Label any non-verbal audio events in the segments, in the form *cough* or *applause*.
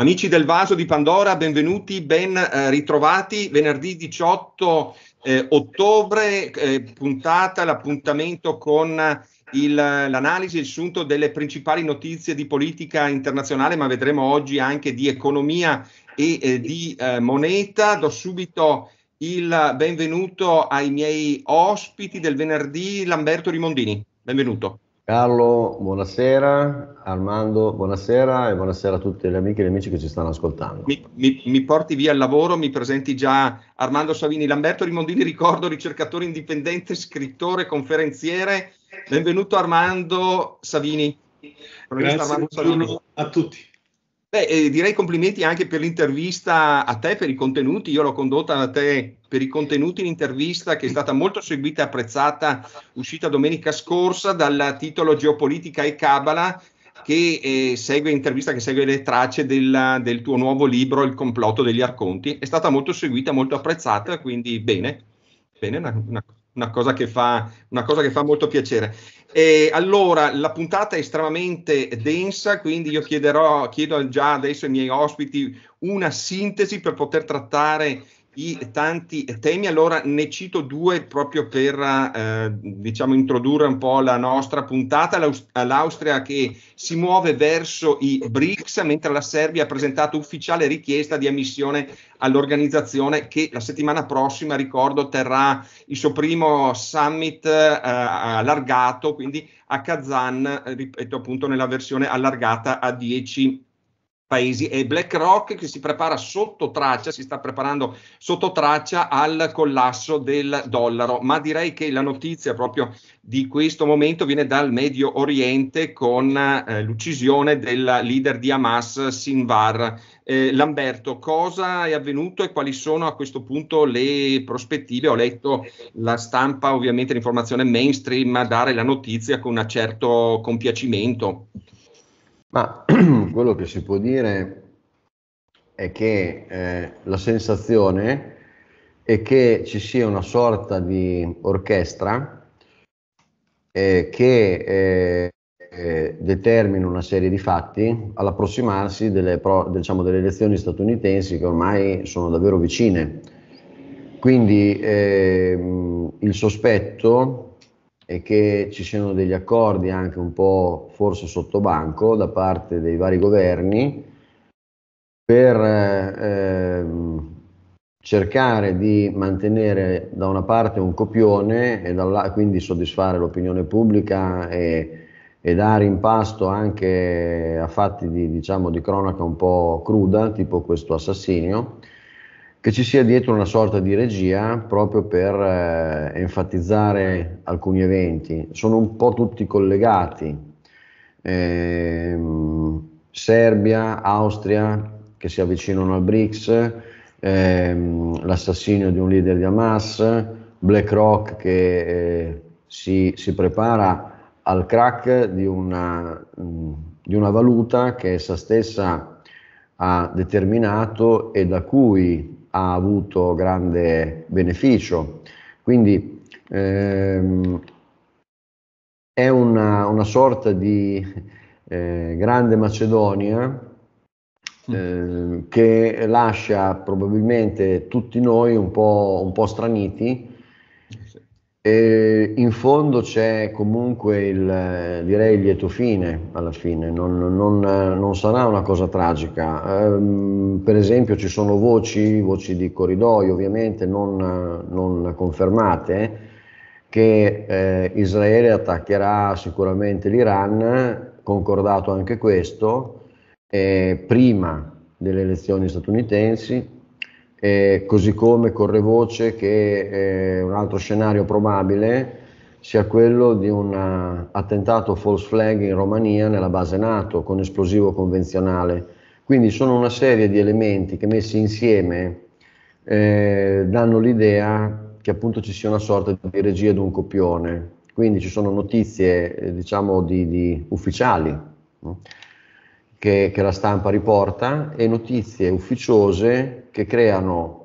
Amici del Vaso di Pandora, benvenuti, ben eh, ritrovati. Venerdì 18 eh, ottobre, eh, puntata, l'appuntamento con il, l'analisi e il sunto delle principali notizie di politica internazionale, ma vedremo oggi anche di economia e eh, di eh, moneta. Do subito il benvenuto ai miei ospiti del venerdì, Lamberto Rimondini. Benvenuto. Carlo, buonasera, Armando, buonasera e buonasera a tutte le amiche e gli amici che ci stanno ascoltando. Mi, mi, mi porti via al lavoro, mi presenti già Armando Savini, Lamberto Rimondini, ricordo, ricercatore indipendente, scrittore, conferenziere. Benvenuto Armando Savini. Grazie, Armando Savini. a tutti. Beh, eh, direi complimenti anche per l'intervista a te, per i contenuti. Io l'ho condotta da te per i contenuti, l'intervista che è stata molto seguita e apprezzata, uscita domenica scorsa dal titolo Geopolitica e Cabala, che eh, segue intervista che segue le tracce della, del tuo nuovo libro Il complotto degli Arconti. È stata molto seguita, molto apprezzata, quindi bene. Bene, una cosa una cosa, fa, una cosa che fa, molto piacere. E allora, la puntata è estremamente densa, quindi io chiederò, chiedo già adesso ai miei ospiti una sintesi per poter trattare i tanti temi, allora ne cito due proprio per eh, diciamo introdurre un po' la nostra puntata, L'aust- l'Austria che si muove verso i BRICS mentre la Serbia ha presentato ufficiale richiesta di ammissione all'organizzazione che la settimana prossima, ricordo, terrà il suo primo summit eh, allargato, quindi a Kazan, eh, ripeto appunto nella versione allargata a 10 paesi e BlackRock che si prepara sotto traccia, si sta preparando sotto traccia al collasso del dollaro, ma direi che la notizia proprio di questo momento viene dal Medio Oriente con eh, l'uccisione del leader di Hamas Sinvar. Eh, Lamberto, cosa è avvenuto e quali sono a questo punto le prospettive? Ho letto la stampa, ovviamente l'informazione mainstream, a dare la notizia con un certo compiacimento. Ma *clears throat* quello che si può dire è che eh, la sensazione è che ci sia una sorta di orchestra eh, che eh, eh determina una serie di fatti all'approssimarsi delle, pro, diciamo, delle, elezioni statunitensi che ormai sono davvero vicine. Quindi ehm, il sospetto e che ci siano degli accordi anche un po' forse sottobanco da parte dei vari governi per eh, cercare di mantenere da una parte un copione e dalla, quindi soddisfare l'opinione pubblica e, e, dare impasto anche a fatti di, diciamo, di cronaca un po' cruda, tipo questo assassinio che ci sia dietro una sorta di regia proprio per eh, enfatizzare alcuni eventi. Sono un po' tutti collegati. Eh, Serbia, Austria che si avvicinano al BRICS, eh, l'assassinio di un leader di Hamas, BlackRock che eh, si, si, prepara al crack di una, mh, di una valuta che essa stessa ha determinato e da cui ha avuto grande beneficio. Quindi ehm, è una, una, sorta di eh, grande Macedonia mm. eh, che lascia probabilmente tutti noi un po', un po straniti e in fondo c'è comunque il, eh, direi, il lieto fine alla fine, non, non, non sarà una cosa tragica. Ehm, per esempio ci sono voci, voci di corridoio ovviamente non, non confermate, che eh, Israele attaccherà sicuramente l'Iran, concordato anche questo, eh, prima delle elezioni statunitensi eh, così come corre voce che eh, un altro scenario probabile sia quello di un eh, attentato false flag in Romania nella base NATO con esplosivo convenzionale. Quindi sono una serie di elementi che messi insieme eh, danno l'idea che appunto ci sia una sorta di regia di un copione. Quindi ci sono notizie eh, diciamo di, di ufficiali. No? che, che la stampa riporta e notizie ufficiose che creano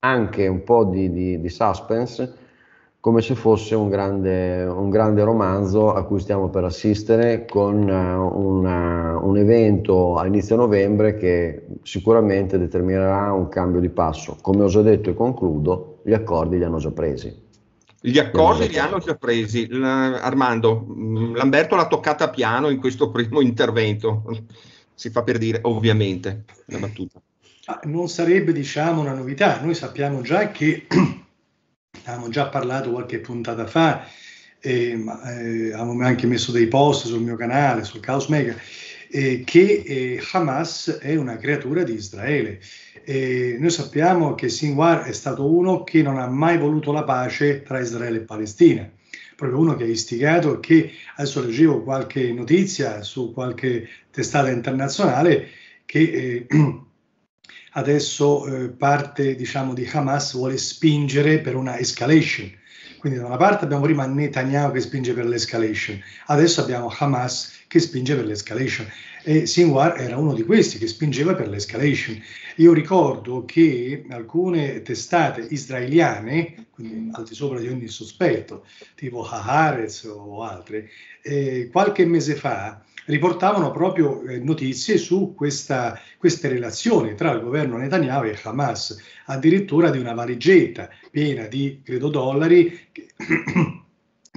anche un po' di, di, di suspense come se fosse un grande, un grande, romanzo a cui stiamo per assistere con eh, una, un evento a inizio novembre che sicuramente determinerà un cambio di passo. Come ho già detto e concludo, gli accordi li hanno già presi. Gli accordi li hanno già presi. Armando, mm, Lamberto l'ha toccata piano in questo primo *laughs* intervento si fa per dire ovviamente la eh. battuta. Ah, non sarebbe diciamo una novità, noi sappiamo già che *clears throat* abbiamo già parlato qualche puntata fa, eh, eh, avevamo anche messo dei post sul mio canale, sul Chaos Mega, eh, che eh, Hamas è una creatura di Israele. Eh, noi sappiamo che Sinwar è stato uno che non ha mai voluto la pace tra Israele e Palestina proprio uno che ha istigato che adesso leggevo qualche notizia su qualche testata internazionale che eh, *clears throat* adesso eh, parte diciamo, di Hamas vuole spingere per una escalation quindi da una parte abbiamo prima Netanyahu che spinge per l'escalation, adesso abbiamo Hamas che spinge per l'escalation e Sinwar era uno di questi che spingeva per l'escalation. Io ricordo che alcune testate israeliane, quindi al di sopra di ogni sospetto, tipo Haaretz o altre, eh, qualche mese fa riportavano proprio eh, notizie su questa, queste relazioni tra il governo Netanyahu e Hamas, addirittura di una valigetta piena di, credo, dollari che, *clears throat*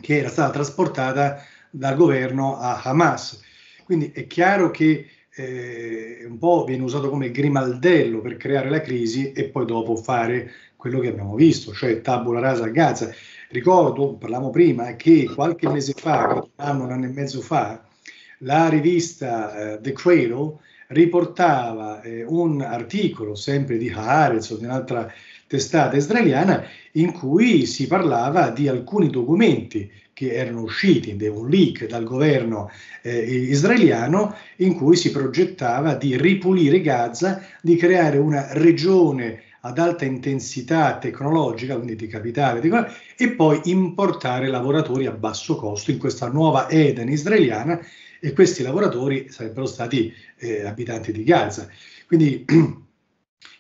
che era stata trasportata dal governo a Hamas. Quindi è chiaro che eh, un po' viene usato come grimaldello per creare la crisi e poi dopo fare quello che abbiamo visto, cioè tabula rasa a Gaza. Ricordo, parlavamo prima, che qualche mese fa, un anno, un anno e mezzo fa, la rivista eh, The Cradle riportava eh, un articolo sempre di Haaretz o di un'altra testata israeliana in cui si parlava di alcuni documenti che erano usciti, un leak dal governo eh, israeliano in cui si progettava di ripulire Gaza, di creare una regione ad alta intensità tecnologica, quindi di capitale, e poi importare lavoratori a basso costo in questa nuova Eden israeliana e questi lavoratori sarebbero stati eh, abitanti di Gaza. Quindi *clears throat*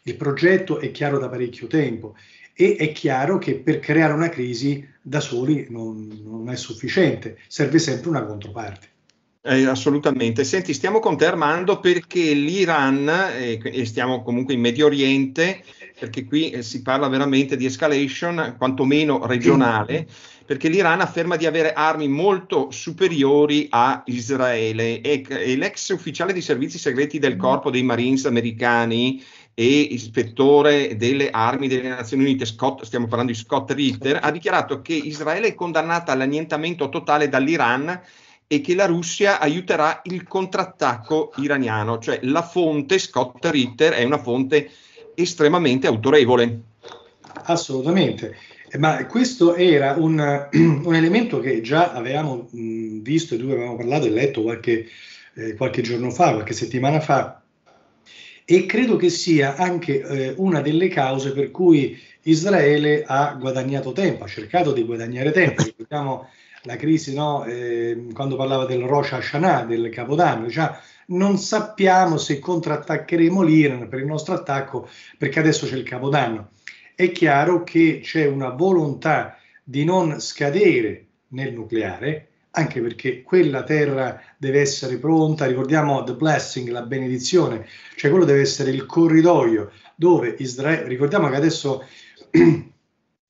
il progetto è chiaro da parecchio tempo e è chiaro che per creare una crisi da soli non, non è sufficiente, serve sempre una controparte. Eh, assolutamente. Senti, stiamo con te Armando perché l'Iran, eh, e stiamo comunque in Medio Oriente, perché qui eh, si parla veramente di escalation, quantomeno regionale. Sì *clears throat* perché l'Iran afferma di avere armi molto superiori a Israele e, e l'ex ufficiale di servizi segreti del mm. corpo dei Marines americani e ispettore delle armi delle Nazioni Unite, Scott, stiamo parlando di Scott Richter, ha dichiarato che Israele è condannata all'annientamento totale dall'Iran e che la Russia aiuterà il contrattacco iraniano. Cioè la fonte Scott Ritter è una fonte estremamente autorevole. Assolutamente. Eh, ma questo era un, *clears throat* un, elemento che già avevamo visto, e dove avevamo parlato e letto qualche, eh, qualche, giorno fa, qualche settimana fa, e credo che sia anche eh, una delle cause per cui Israele ha guadagnato tempo, ha cercato di guadagnare tempo. *laughs* Ricordiamo la crisi no? eh, quando parlava del Rosh Hashanah, del Capodanno, cioè non sappiamo se contrattaccheremo l'Iran per il nostro attacco perché adesso c'è il Capodanno è chiaro che c'è una volontà di non scadere nel nucleare, anche perché quella terra deve essere pronta, ricordiamo the blessing, la benedizione, cioè quello deve essere il corridoio dove Israele, ricordiamo che adesso *clears throat*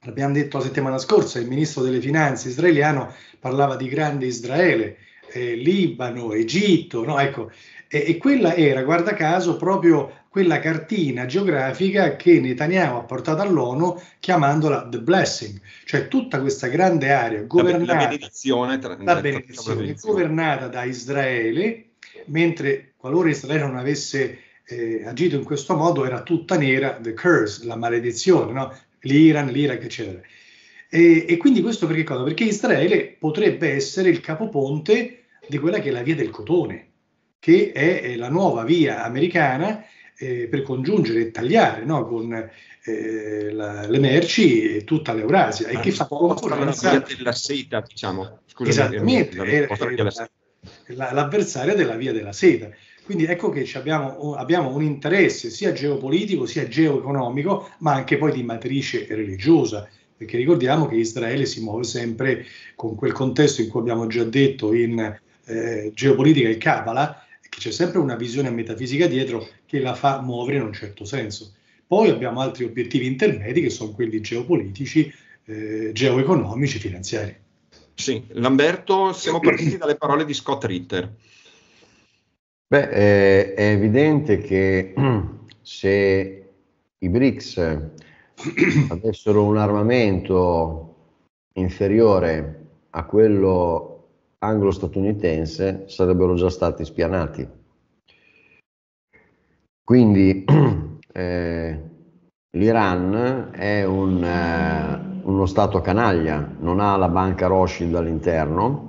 l'abbiamo detto la settimana scorsa, il ministro delle finanze israeliano parlava di grande Israele, eh, Libano, Egitto, no? ecco, e, e, quella era, guarda caso, proprio quella cartina geografica che Netanyahu ha portato all'ONU chiamandola The Blessing, cioè tutta questa grande area governata, la benedizione, tra, la benedizione, benedizione. governata da Israele, mentre qualora Israele non avesse eh, agito in questo modo era tutta nera, the curse, la maledizione, no? l'Iran, l'Iraq, eccetera. E, e, quindi questo perché cosa? Perché Israele potrebbe essere il capoponte di quella che è la via del cotone, che è, è la nuova via americana eh, per congiungere e tagliare no? con eh, la, le merci e tutta l'Eurasia. E ah, che fa poco la via della seta, diciamo. Scusami, Esattamente, è, eh, è, la, eh, eh, la, l'avversaria della via della seta. Quindi ecco che abbiamo, abbiamo, un interesse sia geopolitico sia geoeconomico, ma anche poi di matrice religiosa, perché ricordiamo che Israele si muove sempre con quel contesto in cui abbiamo già detto in eh, geopolitica e Kabbalah, c'è sempre una visione metafisica dietro che la fa muovere in un certo senso. Poi abbiamo altri obiettivi intermedi che sono quelli geopolitici, eh, geoeconomici, finanziari. Sì, Lamberto, siamo partiti dalle parole di Scott Ritter. Beh, è, è evidente che *clears throat* se i BRICS *clears throat* avessero un armamento inferiore a quello anglo-statunitense sarebbero già stati spianati. Quindi *clears throat* eh, l'Iran è un, eh, uno Stato canaglia, non ha la banca Rothschild all'interno.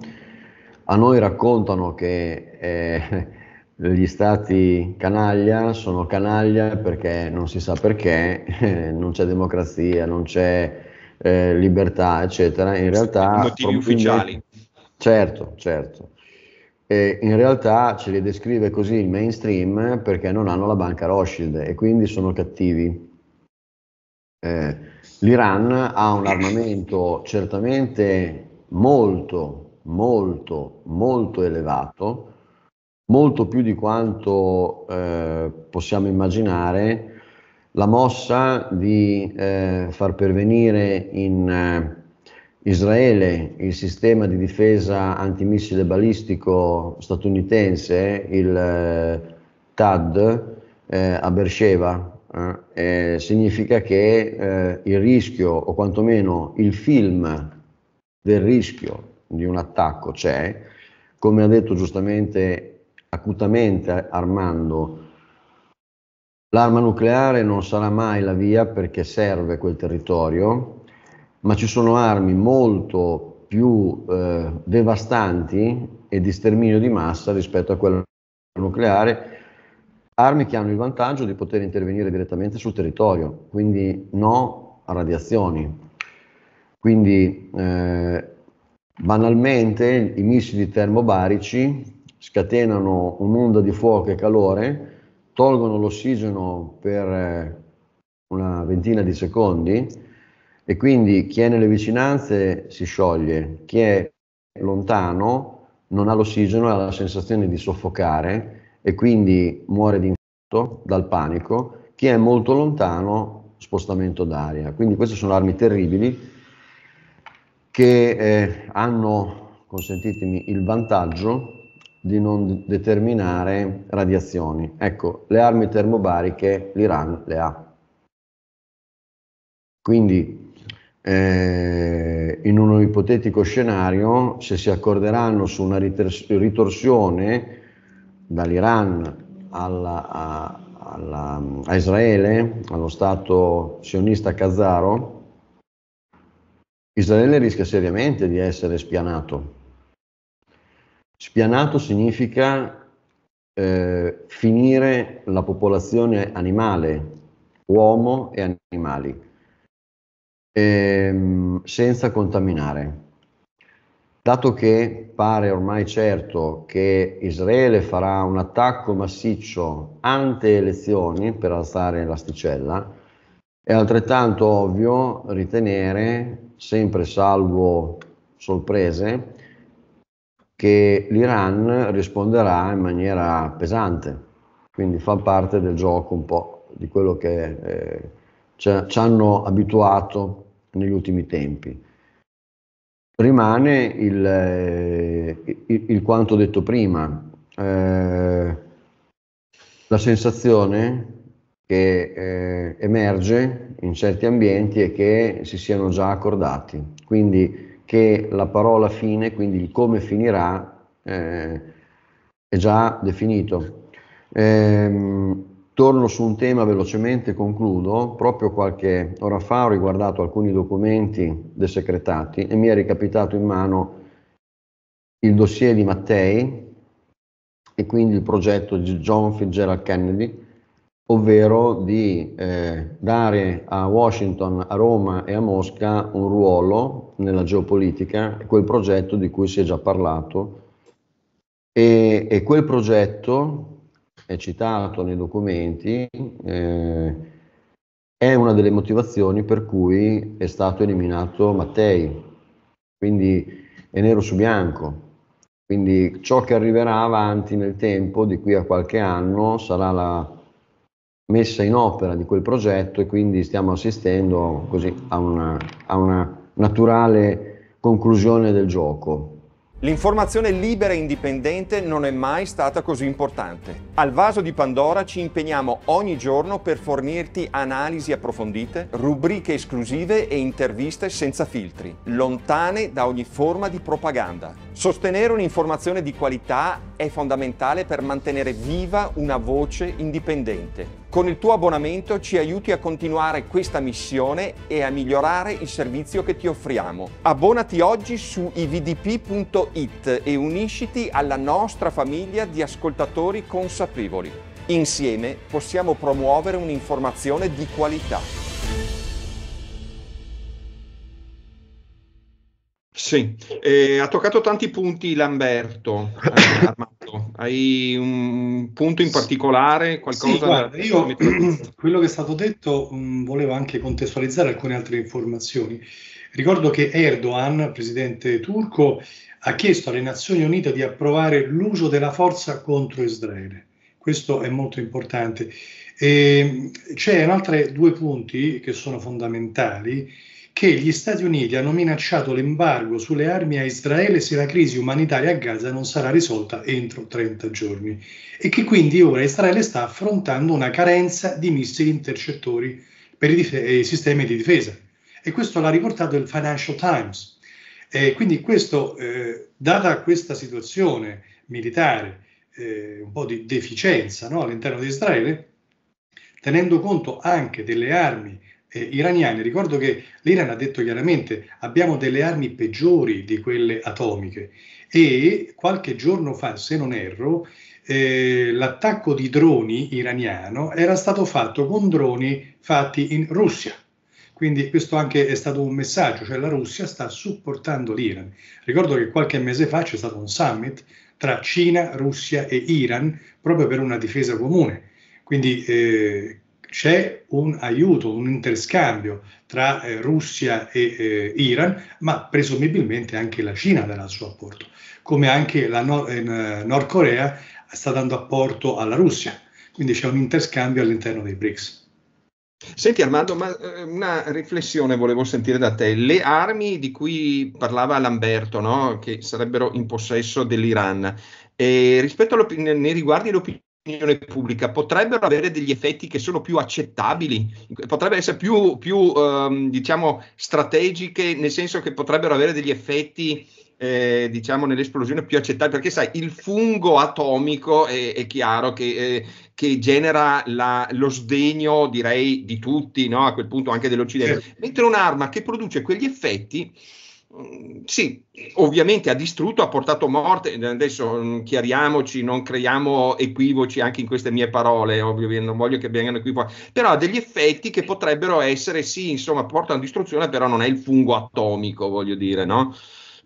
A noi raccontano che eh, *laughs* gli stati canaglia sono canaglia perché non si sa perché, *laughs* non c'è democrazia, non c'è eh, libertà, eccetera. In realtà... Motivi ufficiali Certo, certo. E in realtà ce li descrive così il mainstream perché non hanno la banca Rothschild e quindi sono cattivi. Eh, L'Iran ha un armamento certamente molto, molto, molto elevato, molto più di quanto eh, possiamo immaginare. La mossa di eh, far pervenire in eh, Israele, il sistema di difesa antimissile balistico statunitense, il eh, TAD, eh, a Beersheba, eh, eh significa che eh, il rischio, o quantomeno il film del rischio di un attacco c'è, come ha detto giustamente acutamente Armando, l'arma nucleare non sarà mai la via perché serve quel territorio, ma ci sono armi molto più eh, devastanti e di sterminio di massa rispetto a quella nucleare, armi che hanno il vantaggio di poter intervenire direttamente sul territorio, quindi no a radiazioni. Quindi eh, banalmente i missili termobarici scatenano un'onda di fuoco e calore, tolgono l'ossigeno per eh, una ventina di secondi, e quindi chi è nelle vicinanze si scioglie, chi è lontano non ha l'ossigeno, ha la sensazione di soffocare e quindi muore di infarto dal panico, chi è molto lontano spostamento d'aria. Quindi queste sono armi terribili che eh, hanno, consentitemi, il vantaggio di non determinare radiazioni. Ecco, le armi termobariche l'Iran le ha. Quindi eh, in un ipotetico scenario, se si accorderanno su una ritorsione dall'Iran alla, a, alla, a Israele, allo Stato sionista Kazaro, Israele rischia seriamente di essere spianato. Spianato significa eh, finire la popolazione animale, uomo e animali ehm, senza contaminare. Dato che pare ormai certo che Israele farà un attacco massiccio ante elezioni per alzare l'asticella, è altrettanto ovvio ritenere, sempre salvo sorprese, che l'Iran risponderà in maniera pesante, quindi fa parte del gioco un po' di quello che eh, ci hanno abituato negli ultimi tempi. Rimane il, eh, il, il quanto detto prima, eh, la sensazione che eh, emerge in certi ambienti è che si siano già accordati, quindi che la parola fine, quindi il come finirà, eh, è già definito. Eh, Torno su un tema velocemente, concludo. Proprio qualche ora fa ho riguardato alcuni documenti desecretati e mi è ricapitato in mano il dossier di Mattei e quindi il progetto di John Fitzgerald Kennedy, ovvero di eh, dare a Washington, a Roma e a Mosca un ruolo nella geopolitica, quel progetto di cui si è già parlato. e, e quel progetto è citato nei documenti, eh, è una delle motivazioni per cui è stato eliminato Mattei, quindi è nero su bianco. Quindi ciò che arriverà avanti nel tempo, di qui a qualche anno, sarà la messa in opera di quel progetto e quindi stiamo assistendo così a una, a una naturale conclusione del gioco. L'informazione libera e indipendente non è mai stata così importante. Al Vaso di Pandora ci impegniamo ogni giorno per fornirti analisi approfondite, rubriche esclusive e interviste senza filtri, lontane da ogni forma di propaganda. Sostenere un'informazione di qualità è fondamentale per mantenere viva una voce indipendente. Con il tuo abbonamento ci aiuti a continuare questa missione e a migliorare il servizio che ti offriamo. Abbonati oggi su ivdp.it e unisciti alla nostra famiglia di ascoltatori consapevoli. Insieme possiamo promuovere un'informazione di qualità. Sì, eh, ha toccato tanti punti Lamberto. Eh, *laughs* Hai un punto in particolare? Qualcosa sì, guarda, da io, *clears throat* quello che è stato detto mh, volevo anche contestualizzare alcune altre informazioni. Ricordo che Erdogan, presidente turco, ha chiesto alle Nazioni Unite di approvare l'uso della forza contro Israele. Questo è molto importante. E ehm, c'è altri due punti che sono fondamentali che gli Stati Uniti hanno minacciato l'embargo sulle armi a Israele se la crisi umanitaria a Gaza non sarà risolta entro 30 giorni e che quindi ora Israele sta affrontando una carenza di missili intercettori per i, dif- i eh, sistemi di difesa. E questo l'ha riportato il Financial Times. E quindi questo, eh, data questa situazione militare, eh, un po' di deficienza no, all'interno di Israele, tenendo conto anche delle armi eh, iraniane. Ricordo che l'Iran ha detto chiaramente abbiamo delle armi peggiori di quelle atomiche e qualche giorno fa, se non erro, eh, l'attacco di droni iraniano era stato fatto con droni fatti in Russia. Quindi questo anche è stato un messaggio, cioè la Russia sta supportando l'Iran. Ricordo che qualche mese fa c'è stato un summit tra Cina, Russia e Iran proprio per una difesa comune. Quindi eh, c'è un aiuto, un interscambio tra eh, Russia e eh, Iran, ma presumibilmente anche la Cina darà il suo apporto, come anche la no- eh, Nord Corea sta dando apporto alla Russia. Quindi c'è un interscambio all'interno dei BRICS. Senti Armando, ma eh, una riflessione volevo sentire da te. Le armi di cui parlava Lamberto, no? che sarebbero in possesso dell'Iran, e rispetto nei riguardi dell'opinione l'opinione pubblica potrebbero avere degli effetti che sono più accettabili, potrebbero essere più, più ehm, diciamo, strategiche, nel senso che potrebbero avere degli effetti eh, diciamo nell'esplosione più accettabile perché sai il fungo atomico è, è chiaro che, eh, che genera la, lo sdegno direi di tutti no? a quel punto anche dell'Occidente mentre un'arma che produce quegli effetti Mm, sì, ovviamente ha distrutto, ha portato morte, adesso mm, chiariamoci, non creiamo equivoci anche in queste mie parole, ovviamente non voglio che vengano equivoci, però ha degli effetti che potrebbero essere, sì, insomma, portano a distruzione, però non è il fungo atomico, voglio dire, no?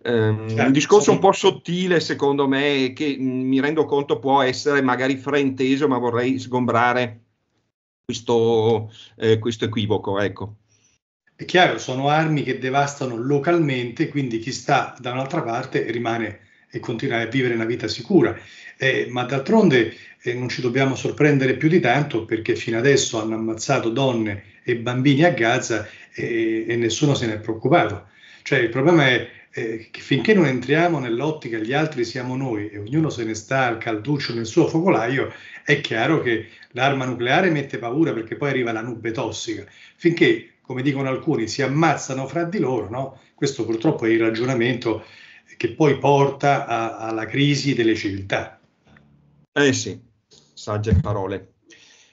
Um, un certo, discorso un po' certo. sottile, secondo me, che mm, mi rendo conto può essere magari frainteso, ma vorrei sgombrare questo, eh, questo equivoco. Ecco. È chiaro, sono armi che devastano localmente, quindi chi sta da un'altra parte rimane e continua a vivere una vita sicura. Eh, ma d'altronde eh, non ci dobbiamo sorprendere più di tanto perché fino adesso hanno ammazzato donne e bambini a Gaza e, eh, e nessuno se ne è preoccupato. Cioè il problema è eh, che finché non entriamo nell'ottica gli altri siamo noi e ognuno se ne sta al calduccio nel suo focolaio, è chiaro che l'arma nucleare mette paura perché poi arriva la nube tossica. Finché come dicono alcuni, si ammazzano fra di loro, no? questo purtroppo è il ragionamento che poi porta a, alla crisi delle civiltà. Eh sì, sagge parole.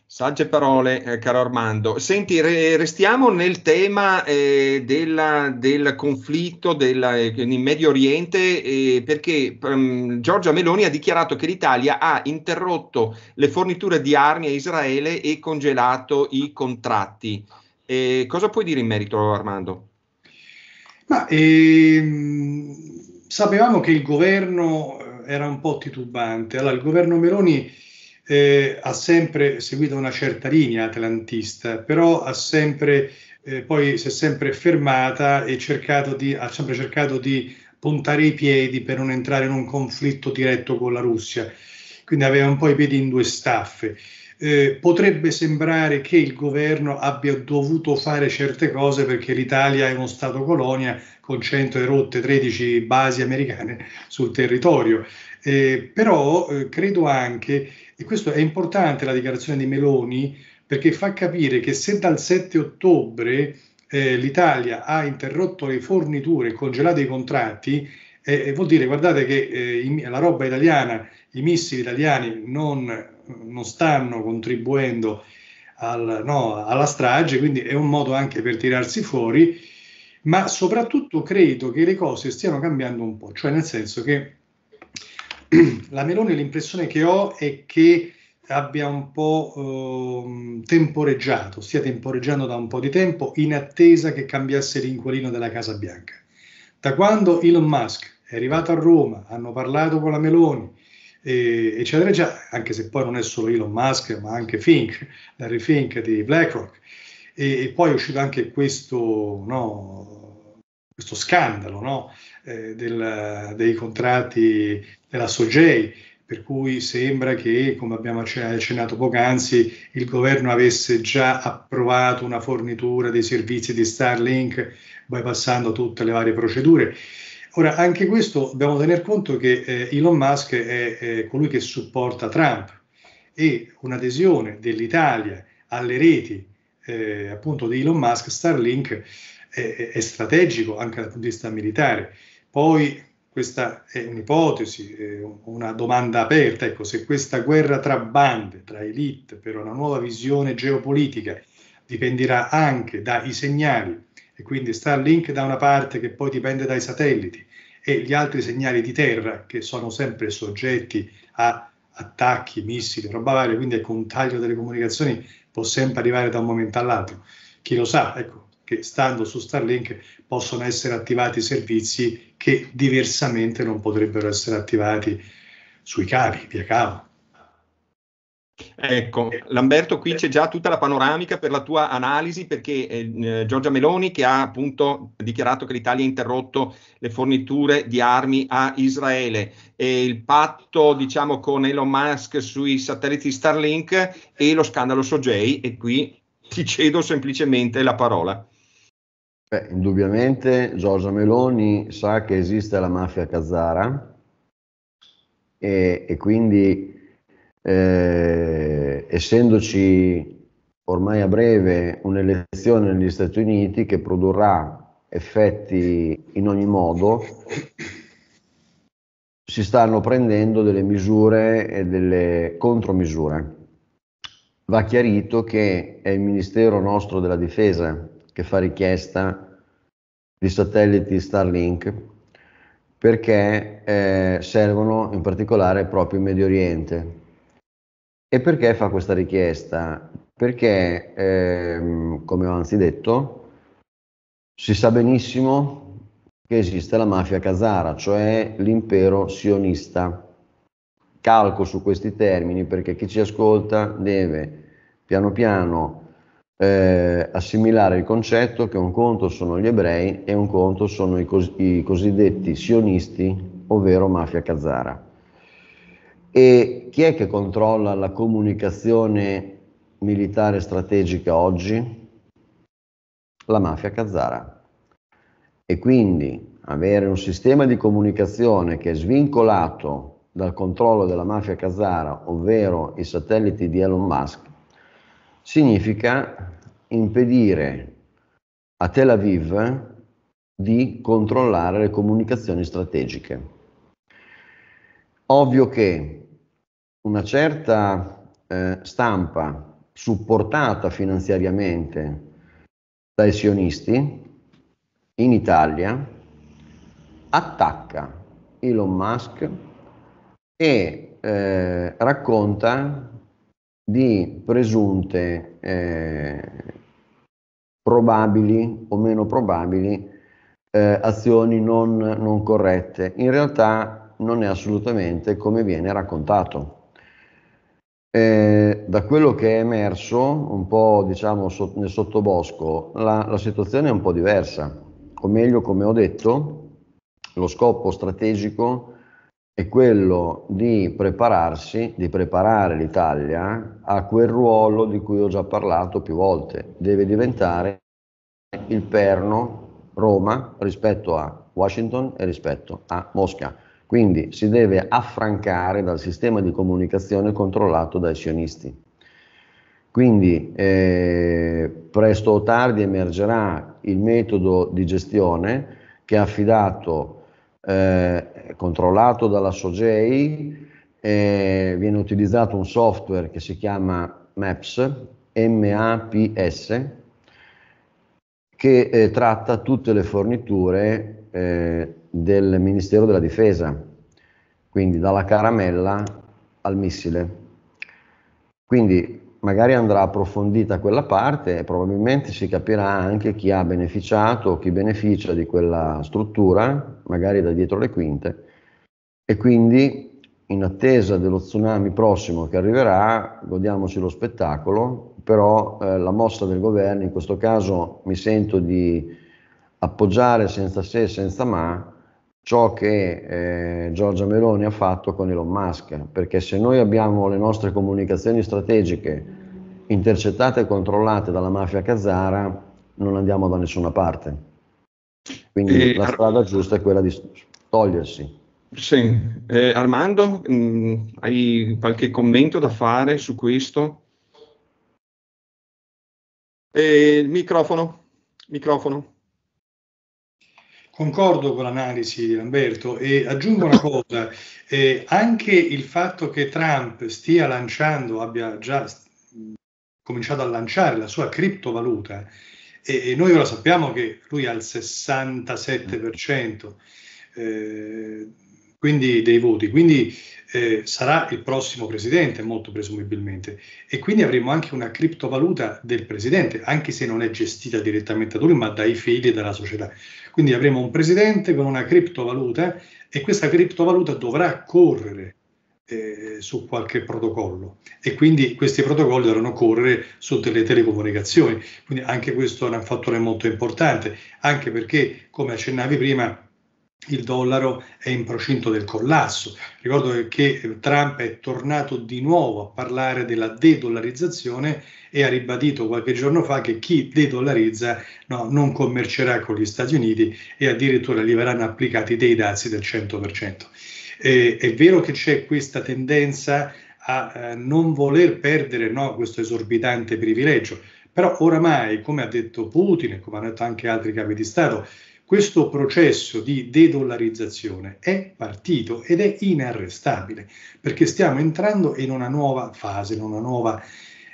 Sagge parole, eh, caro Armando. Senti, re, restiamo nel tema eh, della, del conflitto della, eh, in Medio Oriente eh, perché um, Giorgia Meloni ha dichiarato che l'Italia ha interrotto le forniture di armi a Israele e congelato i contratti. E cosa puoi dire in merito, Armando? Ma, ehm, sapevamo che il governo eh, era un po' titubante. Allora, il governo Meloni eh, ha sempre seguito una certa linea atlantista, però ha sempre, eh, poi si è sempre fermata e di, ha sempre cercato di puntare i piedi per non entrare in un conflitto diretto con la Russia. Quindi aveva un po' i piedi in due staffe eh, potrebbe sembrare che il governo abbia dovuto fare certe cose perché l'Italia è uno Stato colonia con 100 erotte, 13 basi americane sul territorio. Eh, però eh, credo anche, e questo è importante la dichiarazione di Meloni, perché fa capire che se dal 7 ottobre eh, l'Italia ha interrotto le forniture, e congelato i contratti, eh, eh, vuol dire guardate che eh, la roba italiana, i missili italiani non non stanno contribuendo al, no, alla strage, quindi è un modo anche per tirarsi fuori, ma soprattutto credo che le cose stiano cambiando un po', cioè nel senso che *clears throat* la Meloni l'impressione che ho è che abbia un po' eh, temporeggiato, stia temporeggiando da un po' di tempo in attesa che cambiasse l'inquilino della Casa Bianca. Da quando Elon Musk è arrivato a Roma, hanno parlato con la Meloni, e, eccetera, eccetera, anche se poi non è solo Elon Musk, ma anche Fink, Larry Fink di BlackRock. E, e poi è uscito anche questo, no, questo scandalo no, eh, del, dei contratti della SOGEI, per cui sembra che, come abbiamo accennato poc'anzi, il governo avesse già approvato una fornitura dei servizi di Starlink bypassando tutte le varie procedure. Ora, anche questo dobbiamo tener conto che eh, Elon Musk è, è colui che supporta Trump e un'adesione dell'Italia alle reti eh, appunto di Elon Musk, Starlink è, è, strategico anche dal punto di vista militare. Poi questa è un'ipotesi, è una domanda aperta, ecco, se questa guerra tra bande, tra elite, per una nuova visione geopolitica dipenderà anche dai segnali e quindi Starlink da una parte che poi dipende dai satelliti, e gli altri segnali di terra che sono sempre soggetti a attacchi, missili, roba varia, quindi ecco un taglio delle comunicazioni può sempre arrivare da un momento all'altro. Chi lo sa, ecco, che stando su Starlink possono essere attivati servizi che diversamente non potrebbero essere attivati sui cavi, via cavo. Ecco, Lamberto, qui c'è già tutta la panoramica per la tua analisi, perché eh, eh, Giorgia Meloni, che ha appunto dichiarato che l'Italia ha interrotto le forniture di armi a Israele, e il patto diciamo con Elon Musk sui satelliti Starlink e lo scandalo Sogei, e qui ti cedo semplicemente la parola. Beh, indubbiamente Giorgia Meloni sa che esiste la mafia Cazzara e, e quindi eh, essendoci ormai a breve un'elezione negli Stati Uniti che produrrà effetti in ogni modo, si stanno prendendo delle misure e delle contromisure. Va chiarito che è il Ministero nostro della Difesa che fa richiesta di satelliti Starlink perché eh, servono in particolare proprio in Medio Oriente, e perché fa questa richiesta? Perché, ehm, come ho anzi detto, si sa benissimo che esiste la mafia casara, cioè l'impero sionista. Calco su questi termini perché chi ci ascolta deve piano piano eh, assimilare il concetto che un conto sono gli ebrei e un conto sono i, cos- i cosiddetti sionisti, ovvero mafia casara. E chi è che controlla la comunicazione militare strategica oggi? La mafia kazara. E quindi avere un sistema di comunicazione che è svincolato dal controllo della mafia kazara, ovvero i satelliti di Elon Musk, significa impedire a Tel Aviv di controllare le comunicazioni strategiche. Ovvio che una certa eh, stampa supportata finanziariamente dai sionisti in Italia attacca Elon Musk e eh, racconta di presunte eh, probabili o meno probabili eh, azioni non, non corrette. In realtà non è assolutamente come viene raccontato. Eh, da quello che è emerso, un po' diciamo so, nel sottobosco, la, la, situazione è un po' diversa, o meglio, come ho detto, lo scopo strategico è quello di prepararsi, di preparare l'Italia a quel ruolo di cui ho già parlato più volte, deve diventare il perno Roma rispetto a Washington e rispetto a Mosca. Quindi si deve affrancare dal sistema di comunicazione controllato dai sionisti. Quindi eh, presto o tardi emergerà il metodo di gestione che è affidato, eh, controllato dalla SOGEI, eh, viene utilizzato un software che si chiama MAPS, M-A-P-S, che eh, tratta tutte le forniture eh, del Ministero della Difesa, quindi dalla caramella al missile. Quindi magari andrà approfondita quella parte e probabilmente si capirà anche chi ha beneficiato o chi beneficia di quella struttura, magari da dietro le quinte, e quindi in attesa dello tsunami prossimo che arriverà, godiamoci lo spettacolo, però eh, la mossa del governo, in questo caso mi sento di appoggiare senza se e senza ma ciò che eh, Giorgia Meloni ha fatto con Elon Musk, perché se noi abbiamo le nostre comunicazioni strategiche intercettate e controllate dalla mafia kazara, non andiamo da nessuna parte. Quindi e, la strada giusta è quella di togliersi. Sì. Eh, Armando, mh, mm, hai qualche commento da fare su questo? Eh, microfono, microfono. Concordo con l'analisi di Lamberto e aggiungo una cosa, eh, anche il fatto che Trump stia lanciando, abbia già cominciato a lanciare la sua criptovaluta e, e noi ora sappiamo che lui ha il 67% eh, quindi dei voti, quindi eh, sarà il prossimo presidente, molto presumibilmente, e quindi avremo anche una criptovaluta del presidente, anche se non è gestita direttamente da lui, ma dai figli e dalla società. Quindi avremo un presidente con una criptovaluta e questa criptovaluta dovrà correre eh, su qualche protocollo e quindi questi protocolli dovranno correre su delle telecomunicazioni. Quindi anche questo è un fattore molto importante, anche perché, come accennavi prima, il dollaro è in procinto del collasso. Ricordo che Trump è tornato di nuovo a parlare della de-dollarizzazione e ha ribadito qualche giorno fa che chi de-dollarizza no, non commercerà con gli Stati Uniti e addirittura gli verranno applicati dei dazi del 100%. Eh, è vero che c'è questa tendenza a eh, non voler perdere no, questo esorbitante privilegio, però oramai, come ha detto Putin e come hanno detto anche altri capi di Stato, questo processo di dedollarizzazione è partito ed è inarrestabile perché stiamo entrando in una nuova fase, in una nuova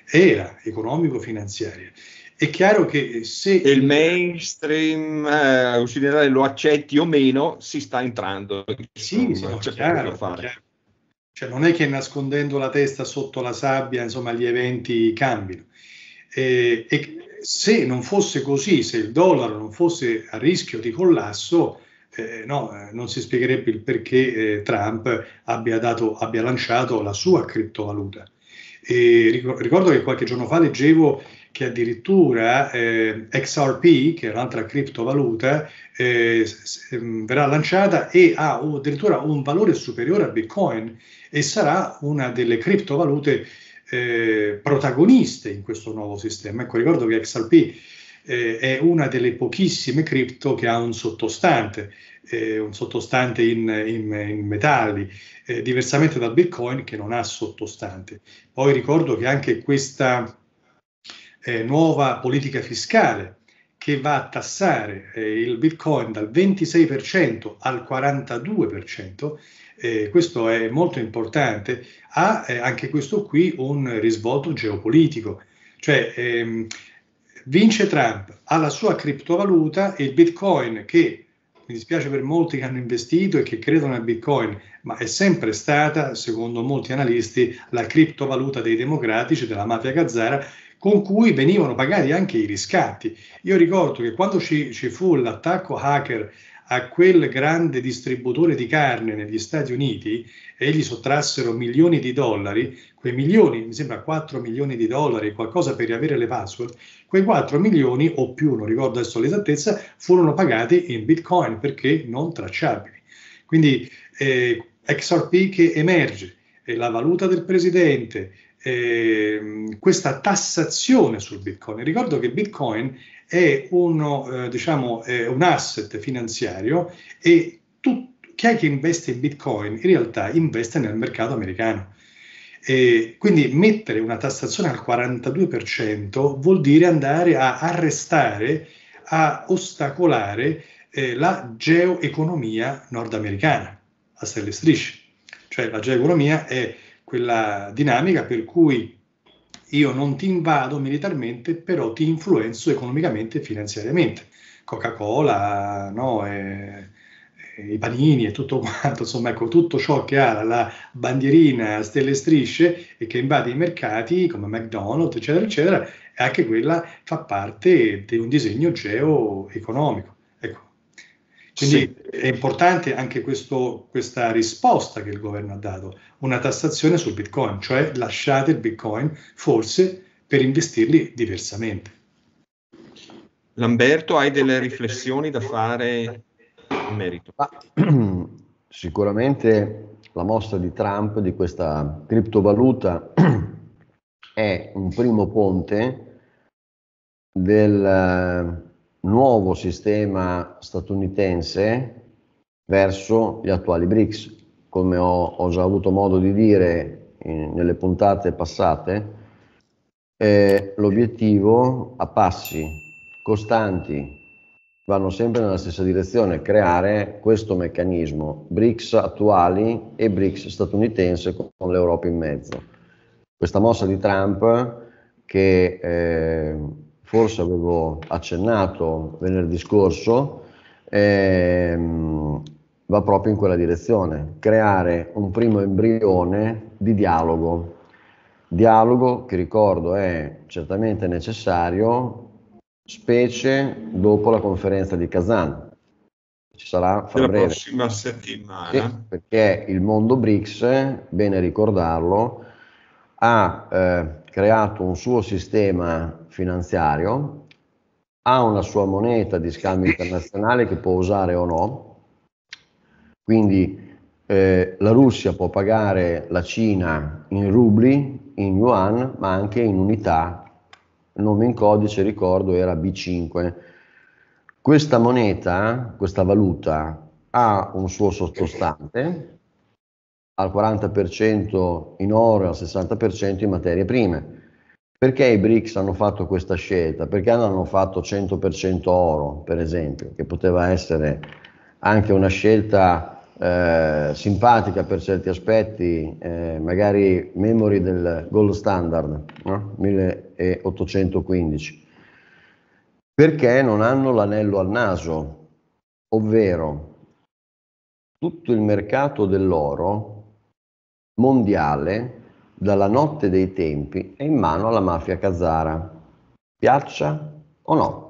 era economico-finanziaria. È chiaro che eh, se il mainstream eh, occidentale lo accetti o meno, si sta entrando. Sì, sì, no, c'è certo chiaro, fare. Cioè, non è che nascondendo la testa sotto la sabbia, insomma, gli eventi cambino. Eh, e, se non fosse così, se il dollaro non fosse a rischio di collasso, eh, no, eh, non si spiegherebbe il perché eh, Trump abbia, dato, abbia, lanciato la sua criptovaluta. E ricordo che qualche giorno fa leggevo che addirittura eh, XRP, che è un'altra criptovaluta, eh, ehm, verrà lanciata e ha addirittura un valore superiore a Bitcoin e sarà una delle criptovalute eh, protagoniste in questo nuovo sistema. Ecco, ricordo che XRP eh, è una delle pochissime cripto che ha un sottostante, eh, un sottostante in, in, in metalli, eh, diversamente dal Bitcoin che non ha sottostante. Poi ricordo che anche questa eh, nuova politica fiscale che va a tassare il Bitcoin dal 26% al 42%, eh, questo è molto importante, ha eh, anche questo qui un risvolto geopolitico. Cioè, ehm, vince Trump, ha la sua criptovaluta il Bitcoin che mi dispiace per molti che hanno investito e che credono a Bitcoin, ma è sempre stata, secondo molti analisti, la criptovaluta dei democratici, della mafia gazzara, con cui venivano pagati anche i riscatti. Io ricordo che quando ci, ci fu l'attacco hacker a quel grande distributore di carne negli Stati Uniti e gli sottrassero milioni di dollari, quei milioni, mi sembra 4 milioni di dollari, qualcosa per riavere le password, quei 4 milioni o più, non ricordo adesso l'esattezza, furono pagati in bitcoin perché non tracciabili. Quindi eh, XRP che emerge, eh, la valuta del presidente, eh, questa tassazione sul bitcoin. Ricordo che bitcoin è, uno, eh, diciamo, è un asset finanziario e tu, chi è che investe in Bitcoin in realtà investe nel mercato americano. E quindi mettere una tassazione al 42% vuol dire andare a arrestare, a ostacolare eh, la geoeconomia nordamericana a stelle strisce. Cioè la geoeconomia è quella dinamica per cui io non ti invado militarmente, però ti influenzo economicamente e finanziariamente. Coca-Cola, no, e, e i panini e tutto quanto, insomma, ecco, tutto ciò che ha la bandierina, a stelle e strisce e che invade i mercati come McDonald's, eccetera, eccetera, anche quella fa parte di un disegno geo-economico. Quindi sì. è importante anche questo, questa risposta che il governo ha dato, una tassazione sul bitcoin, cioè lasciate il bitcoin forse per investirli diversamente. Lamberto, hai delle riflessioni da fare in merito? *clears throat* Sicuramente la mossa di Trump di questa criptovaluta *clears throat* è un primo ponte del nuovo sistema statunitense verso gli attuali BRICS. Come ho, ho già avuto modo di dire in, nelle puntate passate, eh, l'obiettivo a passi costanti vanno sempre nella stessa direzione, creare questo meccanismo BRICS attuali e BRICS statunitense con l'Europa in mezzo. Questa mossa di Trump che eh, forse avevo accennato venerdì scorso, ehm, va proprio in quella direzione, creare un primo embrione di dialogo. Dialogo che ricordo è certamente necessario, specie dopo la conferenza di Kazan. Ci sarà fra la breve. prossima settimana. Sì, perché il mondo BRICS, bene ricordarlo, ha eh, creato un suo sistema finanziario, ha una sua moneta di scambio *laughs* internazionale che può usare o no, quindi eh, la Russia può pagare la Cina in rubli, in yuan, ma anche in unità, il nome in codice ricordo era B5. Questa moneta, questa valuta, ha un suo sottostante al 40% in oro e al 60% in materie prime perché i BRICS hanno fatto questa scelta? Perché hanno fatto 100% oro, per esempio, che poteva essere anche una scelta eh, simpatica per certi aspetti, eh, magari memori del gold standard no? 1815, perché non hanno l'anello al naso, ovvero tutto il mercato dell'oro mondiale dalla notte dei tempi è in mano alla mafia kazara, piaccia o no.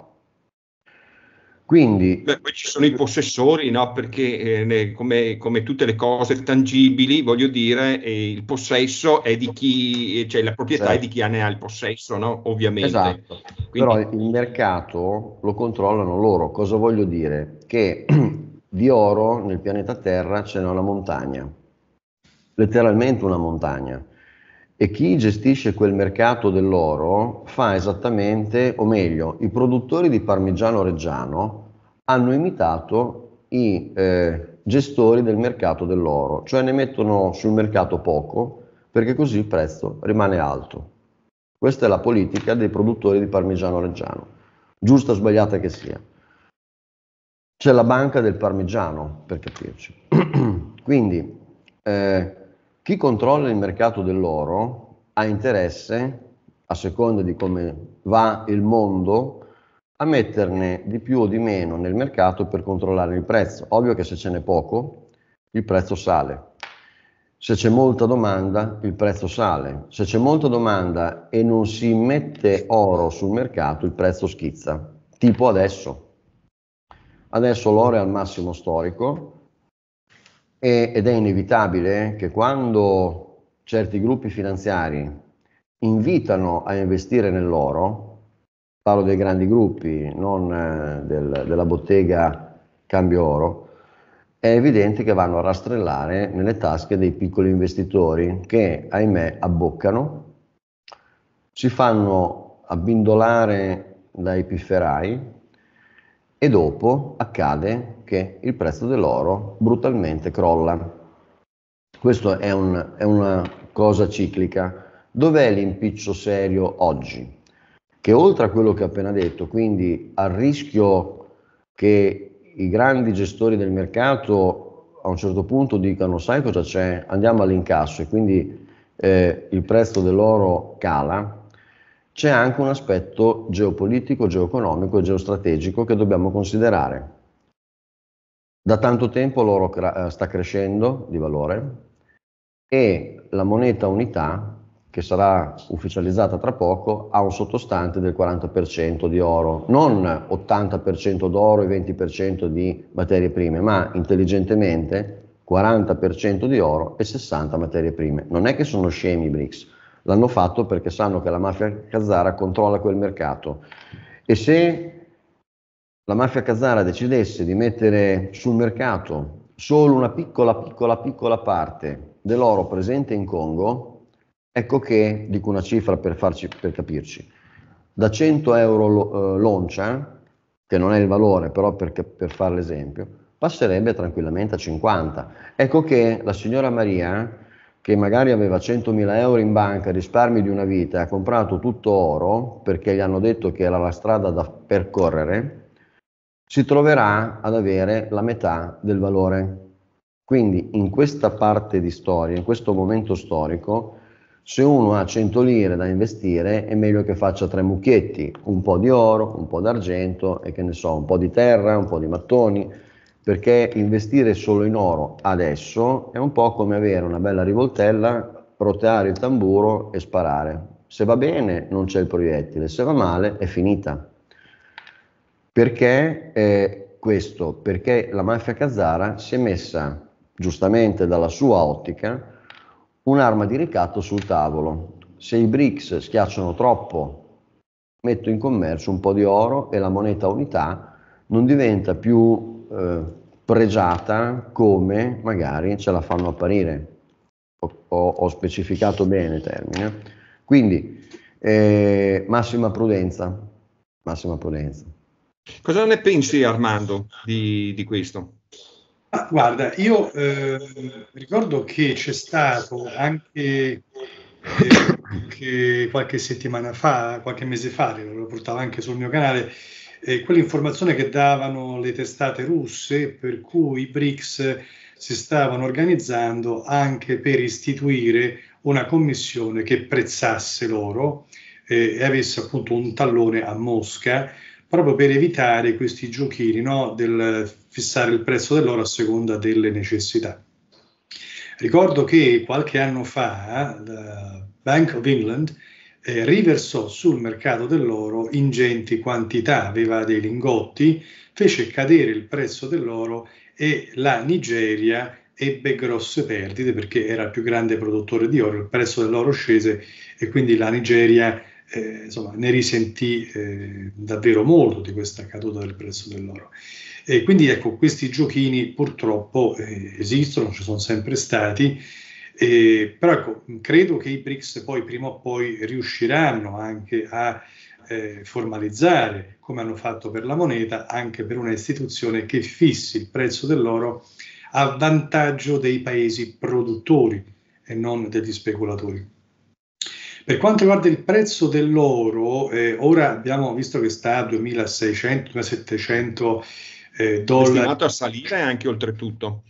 Quindi, Beh, poi ci sono i possessori, no? perché eh, come, come, tutte le cose tangibili, voglio dire, eh, il possesso è di chi, eh, cioè la proprietà certo. è di chi ne ha il possesso, no? ovviamente. Esatto. Quindi... Però il mercato lo controllano loro. Cosa voglio dire? Che *clears throat* di oro nel pianeta Terra ce n'è una montagna, letteralmente una montagna e chi gestisce quel mercato dell'oro fa esattamente, o meglio, i produttori di parmigiano reggiano hanno imitato i eh, gestori del mercato dell'oro, cioè ne mettono sul mercato poco perché così il prezzo rimane alto. Questa è la politica dei produttori di parmigiano reggiano, giusta o sbagliata che sia. C'è la banca del parmigiano, per capirci. *clears throat* Quindi, eh, chi controlla il mercato dell'oro ha interesse, a seconda di come va il mondo, a metterne di più o di meno nel mercato per controllare il prezzo. Ovvio che se ce n'è poco, il prezzo sale. Se c'è molta domanda, il prezzo sale. Se c'è molta domanda e non si mette oro sul mercato, il prezzo schizza. Tipo adesso. Adesso l'oro è al massimo storico, ed è inevitabile che quando certi gruppi finanziari invitano a investire nell'oro, parlo dei grandi gruppi, non eh, del, della bottega Cambio Oro, è evidente che vanno a rastrellare nelle tasche dei piccoli investitori che, ahimè, abboccano, si fanno abbindolare dai pifferai, e dopo accade che il prezzo dell'oro brutalmente crolla. Questa è, un, è una cosa ciclica. Dov'è l'impiccio serio oggi? Che oltre a quello che ho appena detto, quindi al rischio che i grandi gestori del mercato a un certo punto dicano sai cosa c'è, andiamo all'incasso e quindi eh, il prezzo dell'oro cala, c'è anche un aspetto geopolitico, geoeconomico e geostrategico che dobbiamo considerare. Da tanto tempo l'oro cra- eh, sta crescendo di valore e la moneta unità, che sarà ufficializzata tra poco, ha un sottostante del 40% di oro, non 80% d'oro e 20% di materie prime, ma intelligentemente 40% di oro e 60 materie prime. Non è che sono scemi i BRICS, L'hanno fatto perché sanno che la mafia kazara controlla quel mercato. E se la mafia kazara decidesse di mettere sul mercato solo una piccola, piccola, piccola parte dell'oro presente in Congo, ecco che, dico una cifra per, farci, per capirci, da 100 euro eh, l'oncia, che non è il valore, però per, per fare l'esempio, passerebbe tranquillamente a 50. Ecco che la signora Maria che magari aveva 100.000 euro in banca, risparmi di una vita, ha comprato tutto oro perché gli hanno detto che era la strada da percorrere, si troverà ad avere la metà del valore. Quindi in questa parte di storia, in questo momento storico, se uno ha 100 lire da investire è meglio che faccia tre mucchietti, un po' di oro, un po' d'argento e che ne so, un po' di terra, un po' di mattoni, perché investire solo in oro adesso è un po' come avere una bella rivoltella, roteare il tamburo e sparare. Se va bene non c'è il proiettile, se va male è finita. Perché eh, questo? Perché la mafia Cazzara si è messa, giustamente dalla sua ottica, un'arma di ricatto sul tavolo. Se i BRICS schiacciano troppo, metto in commercio un po' di oro e la moneta unità non diventa più eh, pregiata come magari ce la fanno apparire. Ho, ho, ho specificato bene il termine. Quindi eh, massima prudenza, massima prudenza. Cosa ne pensi Armando di, di questo? Ah, guarda, io eh, ricordo che c'è stato anche eh, *coughs* qualche settimana fa, qualche mese fa, lo portavo anche sul mio canale, eh, quell'informazione che davano le testate russe, per cui i BRICS si stavano organizzando anche per istituire una commissione che prezzasse l'oro eh, e avesse appunto un tallone a Mosca, proprio per evitare questi giochini no, del fissare il prezzo dell'oro a seconda delle necessità. Ricordo che qualche anno fa la Bank of England eh, riversò sul mercato dell'oro ingenti quantità, aveva dei lingotti, fece cadere il prezzo dell'oro e la Nigeria ebbe grosse perdite perché era il più grande produttore di oro, il prezzo dell'oro scese e quindi la Nigeria eh, insomma, ne risentì eh, davvero molto di questa caduta del prezzo dell'oro. E quindi ecco, questi giochini purtroppo eh, esistono, ci sono sempre stati eh, però ecco, credo che i BRICS poi prima o poi riusciranno anche a eh, formalizzare, come hanno fatto per la moneta, anche per una istituzione che fissi il prezzo dell'oro a vantaggio dei paesi produttori e non degli speculatori. Per quanto riguarda il prezzo dell'oro, eh, ora abbiamo visto che sta a 2600-2700 eh, dollari. È destinato a salire anche oltretutto.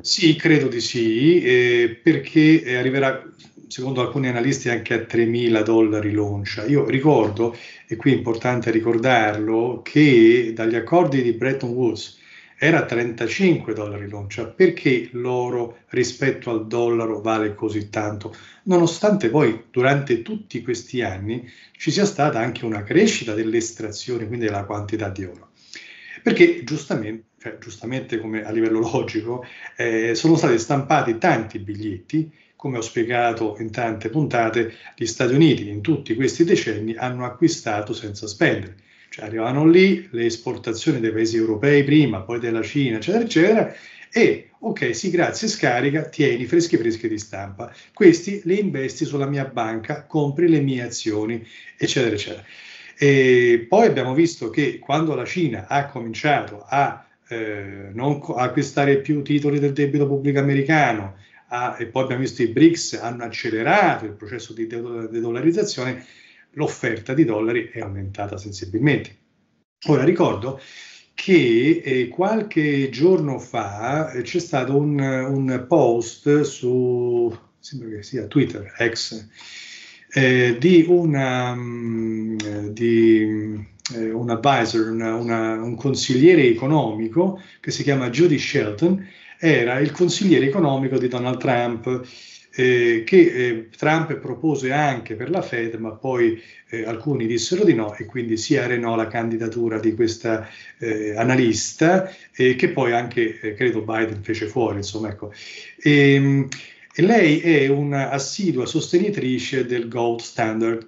Sì, credo di sì, eh, perché eh, arriverà secondo alcuni analisti anche a 3.000 dollari l'oncia. Io ricordo, e qui è importante ricordarlo, che dagli accordi di Bretton Woods era 35 dollari l'oncia. Perché l'oro rispetto al dollaro vale così tanto? Nonostante poi durante tutti questi anni ci sia stata anche una crescita dell'estrazione, quindi della quantità di oro. Perché giustamente cioè, giustamente come a livello logico, eh, sono stati stampati tanti biglietti, come ho spiegato in tante puntate, gli Stati Uniti in tutti questi decenni hanno acquistato senza spendere. Cioè arrivavano lì le esportazioni dei paesi europei prima, poi della Cina, eccetera, eccetera, e ok, sì, grazie, scarica, tieni freschi freschi di stampa. Questi li investi sulla mia banca, compri le mie azioni, eccetera, eccetera. E poi abbiamo visto che quando la Cina ha cominciato a eh, non co- acquistare più titoli del debito pubblico americano, a, e poi abbiamo visto i BRICS hanno accelerato il processo di dedollarizzazione, l'offerta di dollari è aumentata sensibilmente. Ora ricordo che eh, qualche giorno fa eh, c'è stato un, un, post su sembra che sia Twitter, ex, eh, di una um, di, eh, un advisor, una, una, un consigliere economico che si chiama Judy Shelton, era il consigliere economico di Donald Trump. Eh, che eh, Trump propose anche per la Fed, ma poi eh, alcuni dissero di no e quindi si arenò la candidatura di questa eh, analista eh, che poi anche eh, credo Biden fece fuori, insomma, ecco. E, ehm, e lei è un'assidua sostenitrice del gold standard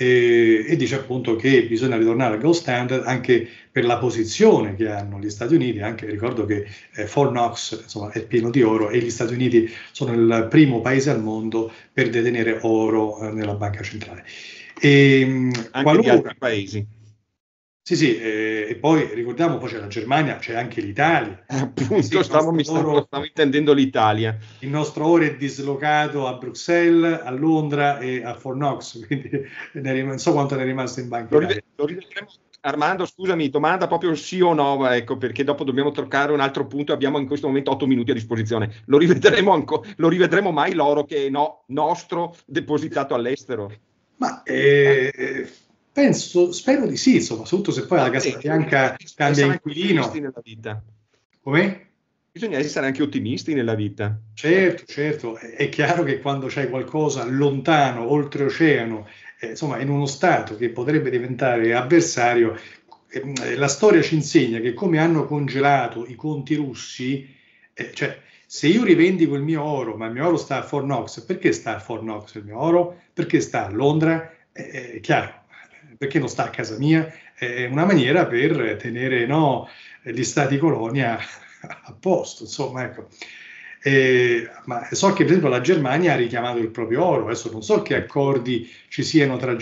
eh, e dice appunto che bisogna ritornare al gold standard anche per la posizione che hanno gli Stati Uniti, anche ricordo che eh, Fort Knox insomma, è pieno di oro e gli Stati Uniti sono il primo paese al mondo per detenere oro eh, nella banca centrale. E, ehm, anche qualora, di altri paesi sì, sì, eh, e poi ricordiamo, poi c'è la Germania, c'è anche l'Italia. Eh, appunto, sì, stavo, stavo, stavo, intendendo l'Italia. Il nostro oro è dislocato a Bruxelles, a Londra e a Fornox, *laughs* quindi rim- non so quanto ne è rimasto in banca. Armando, scusami, domanda proprio sì o no, ecco, perché dopo dobbiamo toccare un altro punto. Abbiamo in questo momento otto minuti a disposizione. Lo rivedremo, anco, lo rivedremo mai l'oro che è no, nostro depositato all'estero? Ma eh, eh Penso, spero di sì, insomma, soprattutto se poi la Casa Bianca cambia inquilino. Nella vita. Come? Bisogna essere anche ottimisti nella vita. Certo, certo, è chiaro che quando c'è qualcosa lontano, oltreoceano, eh, insomma, in uno Stato che potrebbe diventare avversario, eh, eh, la storia ci insegna che come hanno congelato i conti russi, eh, cioè se io rivendico il mio oro, ma il mio oro sta a Fornox, perché sta a Fornox il mio oro? Perché sta a Londra? Eh, eh, è chiaro, perché non sta a casa mia, è una maniera per tenere no, gli stati colonia a posto, insomma, ecco. Eh, ma so che per esempio la Germania ha richiamato il proprio oro, adesso non so che accordi ci siano tra...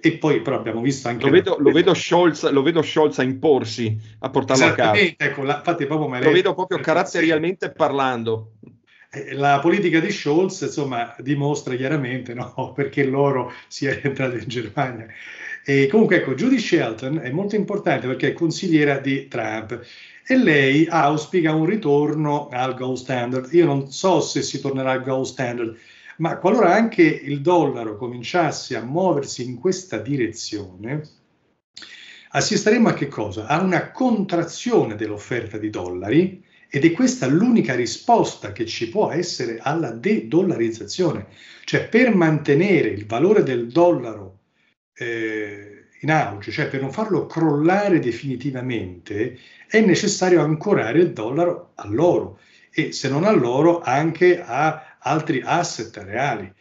E poi però abbiamo visto anche... Lo vedo, la... lo vedo, Scholz, lo vedo Scholz a imporsi, a portarlo a casa. Ecco, la, infatti proprio Lo vedo proprio caratterialmente sì. parlando. Eh, la politica di Scholz, insomma, dimostra chiaramente no, *laughs* perché l'oro sia entrato in Germania. E comunque, ecco, Judy Shelton è molto importante perché è consigliera di Trump e lei auspica un ritorno al gold standard. Io non so se si tornerà al gold standard, ma qualora anche il dollaro cominciasse a muoversi in questa direzione, assisteremo a che cosa? A una contrazione dell'offerta di dollari ed è questa l'unica risposta che ci può essere alla de-dollarizzazione, cioè per mantenere il valore del dollaro eh, in auge, cioè per non farlo crollare definitivamente, è necessario ancorare il dollaro all'oro e se non all'oro anche a altri asset reali.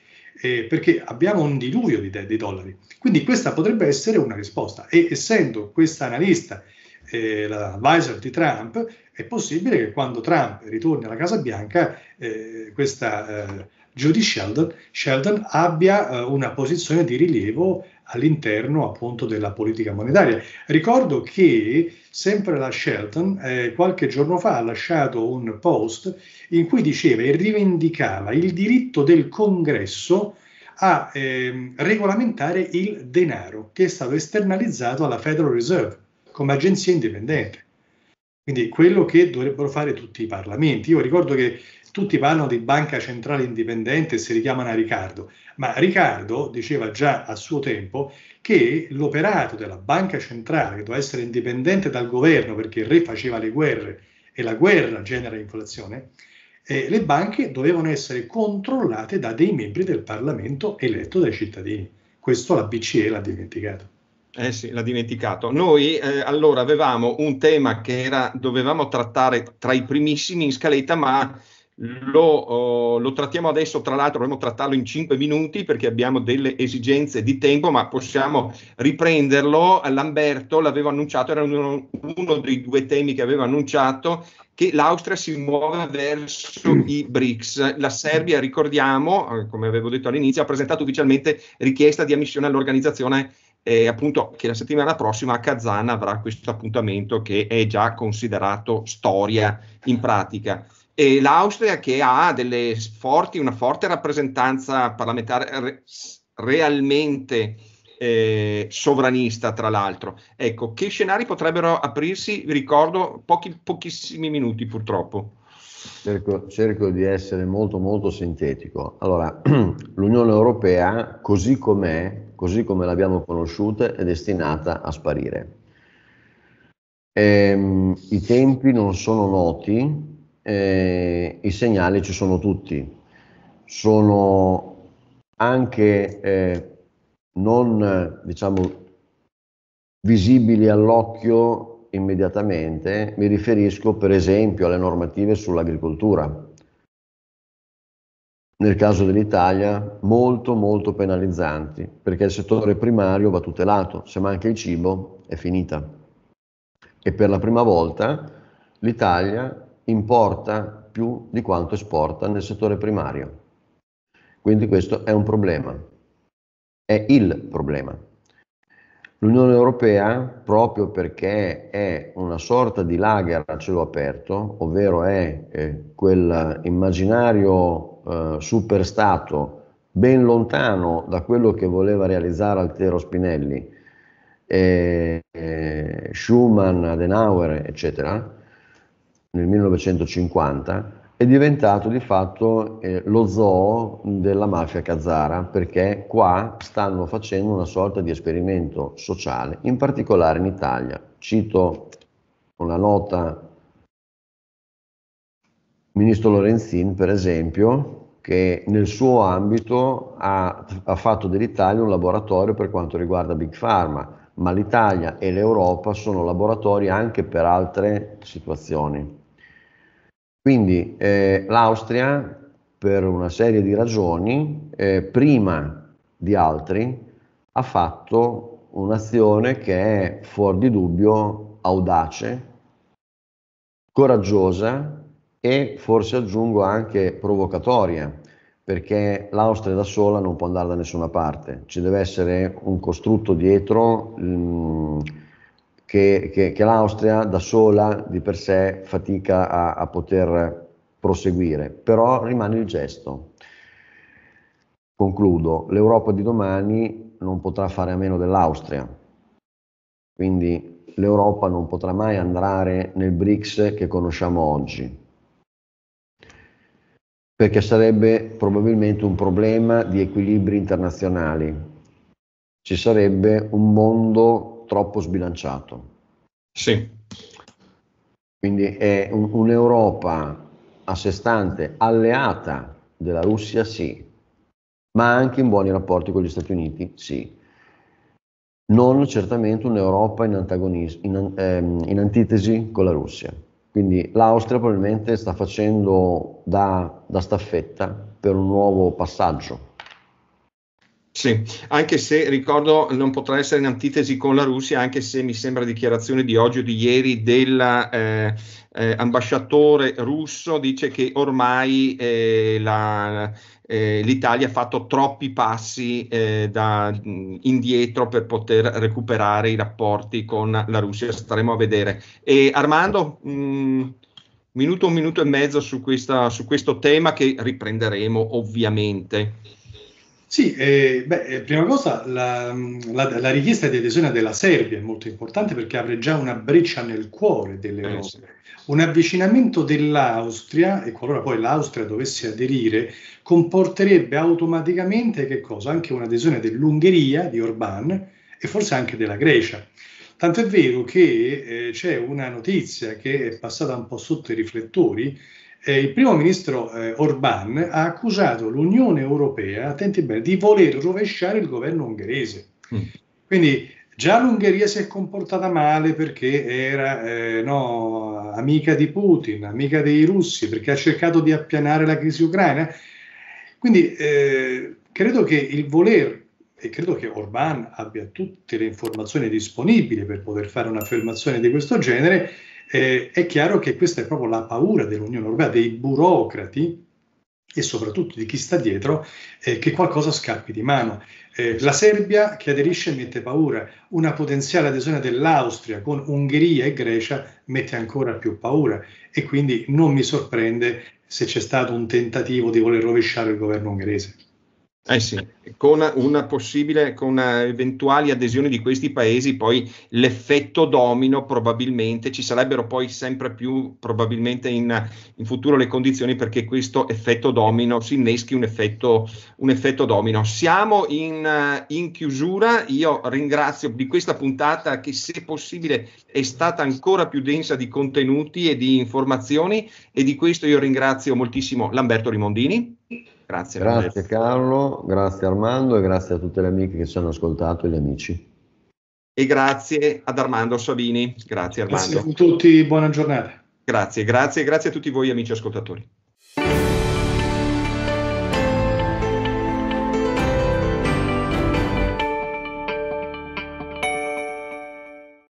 Eh, perché abbiamo un diluvio di, di, dollari. Quindi questa potrebbe essere una risposta e essendo questa analista eh, l'advisor di Trump, è possibile che quando Trump ritorni alla Casa Bianca eh, questa eh, Judy Sheldon, Sheldon abbia eh, una posizione di rilievo all'interno appunto della politica monetaria. Ricordo che sempre la Shelton eh, qualche giorno fa ha lasciato un post in cui diceva e rivendicava il diritto del Congresso a eh, regolamentare il denaro che è stato esternalizzato alla Federal Reserve come agenzia indipendente. Quindi quello che dovrebbero fare tutti i parlamenti. Io ricordo che tutti parlano di banca centrale indipendente e si richiamano a Riccardo, ma Riccardo diceva già a suo tempo che l'operato della banca centrale, che doveva essere indipendente dal governo perché il re faceva le guerre e la guerra genera inflazione, eh, le banche dovevano essere controllate da dei membri del Parlamento eletto dai cittadini. Questo la BCE l'ha dimenticato. Eh sì, l'ha dimenticato. Noi eh, allora avevamo un tema che era, dovevamo trattare tra i primissimi in scaletta, ma lo, uh, lo, trattiamo adesso, tra l'altro dovremmo trattarlo in 5 minuti perché abbiamo delle esigenze di tempo, ma possiamo riprenderlo. Lamberto l'aveva annunciato, era uno, uno dei due temi che aveva annunciato, che l'Austria si muove verso i BRICS. La Serbia, ricordiamo, eh, come avevo detto all'inizio, ha presentato ufficialmente richiesta di ammissione all'organizzazione E eh, appunto che la settimana prossima a Kazan avrà questo appuntamento che è già considerato storia in pratica e l'Austria che ha forti, una forte rappresentanza parlamentare realmente eh, sovranista, tra l'altro. Ecco, che scenari potrebbero aprirsi? Vi ricordo, pochi, pochissimi minuti purtroppo. Cerco, cerco, di essere molto molto sintetico. Allora, *clears throat* l'Unione Europea, così com'è, così come l'abbiamo conosciuta, è destinata a sparire. Ehm, I tempi non sono noti, eh, i segnali ci sono tutti, sono anche eh, non diciamo visibili all'occhio immediatamente, mi riferisco per esempio alle normative sull'agricoltura. Nel caso dell'Italia molto molto penalizzanti, perché il settore primario va tutelato, se manca il cibo è finita. E per la prima volta l'Italia importa più di quanto esporta nel settore primario. Quindi questo è un problema, è il problema. L'Unione Europea, proprio perché è una sorta di lager a cielo aperto, ovvero è eh, quel immaginario eh, superstato ben lontano da quello che voleva realizzare Altero Spinelli, eh, eh, Schumann, Adenauer, eccetera, nel 1950 è diventato di fatto eh, lo zoo della mafia kazara perché qua stanno facendo una sorta di esperimento sociale, in particolare in Italia. Cito una nota ministro Lorenzin, per esempio, che nel suo ambito ha, ha fatto dell'Italia un laboratorio per quanto riguarda Big Pharma, ma l'Italia e l'Europa sono laboratori anche per altre situazioni. Quindi eh, l'Austria, per una serie di ragioni, eh, prima di altri, ha fatto un'azione che è fuori di dubbio audace, coraggiosa e forse aggiungo anche provocatoria, perché l'Austria da sola non può andare da nessuna parte, ci deve essere un costrutto dietro. Mh, mm, che, che, che l'Austria da sola di per sé fatica a, a poter proseguire, però rimane il gesto. Concludo, l'Europa di domani non potrà fare a meno dell'Austria, quindi l'Europa non potrà mai andare nel BRICS che conosciamo oggi, perché sarebbe probabilmente un problema di equilibri internazionali, ci sarebbe un mondo troppo sbilanciato. Sì. Quindi è un, un'Europa a sé stante, alleata della Russia, sì, ma anche in buoni rapporti con gli Stati Uniti, sì. Non certamente un'Europa in, antagonis- in, ehm, in antitesi con la Russia. Quindi l'Austria probabilmente sta facendo da, da staffetta per un nuovo passaggio sì, anche se ricordo non potrà essere in antitesi con la Russia, anche se mi sembra dichiarazione di oggi o di ieri dell'ambasciatore eh, eh, russo dice che ormai eh, la, eh, l'Italia ha fatto troppi passi eh, da, indietro per poter recuperare i rapporti con la Russia, staremo a vedere. E Armando, mh, minuto, un minuto e mezzo su, questa, su questo tema che riprenderemo ovviamente. Sì, eh, beh, prima cosa la, la, la, richiesta di adesione della Serbia è molto importante perché apre già una breccia nel cuore dell'Europa. Eh sì. Un avvicinamento dell'Austria, e qualora poi l'Austria dovesse aderire, comporterebbe automaticamente che cosa? Anche un'adesione dell'Ungheria, di Orbán, e forse anche della Grecia. Tant'è vero che eh, c'è una notizia che è passata un po' sotto i riflettori, eh, il primo ministro eh, Orbán ha accusato l'Unione Europea, attenti bene, di voler rovesciare il governo ungherese. Mm. Quindi già l'Ungheria si è comportata male perché era eh, no, amica di Putin, amica dei russi, perché ha cercato di appianare la crisi ucraina. Quindi eh, credo che il voler e credo che Orbán abbia tutte le informazioni disponibili per poter fare un'affermazione di questo genere, eh, è chiaro che questa è proprio la paura dell'Unione Europea, dei burocrati e soprattutto di chi sta dietro, eh, che qualcosa scappi di mano. Eh, la Serbia che aderisce mette paura, una potenziale adesione dell'Austria con Ungheria e Grecia mette ancora più paura e quindi non mi sorprende se c'è stato un tentativo di voler rovesciare il governo ungherese. Eh sì, con una possibile, con eventuali adesioni di questi paesi, poi l'effetto domino probabilmente ci sarebbero poi sempre più probabilmente in, in futuro le condizioni perché questo effetto domino si inneschi un effetto, un effetto domino. Siamo in, in chiusura, io ringrazio di questa puntata che se possibile è stata ancora più densa di contenuti e di informazioni e di questo io ringrazio moltissimo Lamberto Rimondini. Grazie, grazie Carlo, grazie Armando e grazie a tutte le amiche che ci hanno ascoltato e gli amici. E grazie ad Armando Savini. Grazie Armando. Grazie a tutti, buona giornata. Grazie, grazie, grazie a tutti voi amici ascoltatori.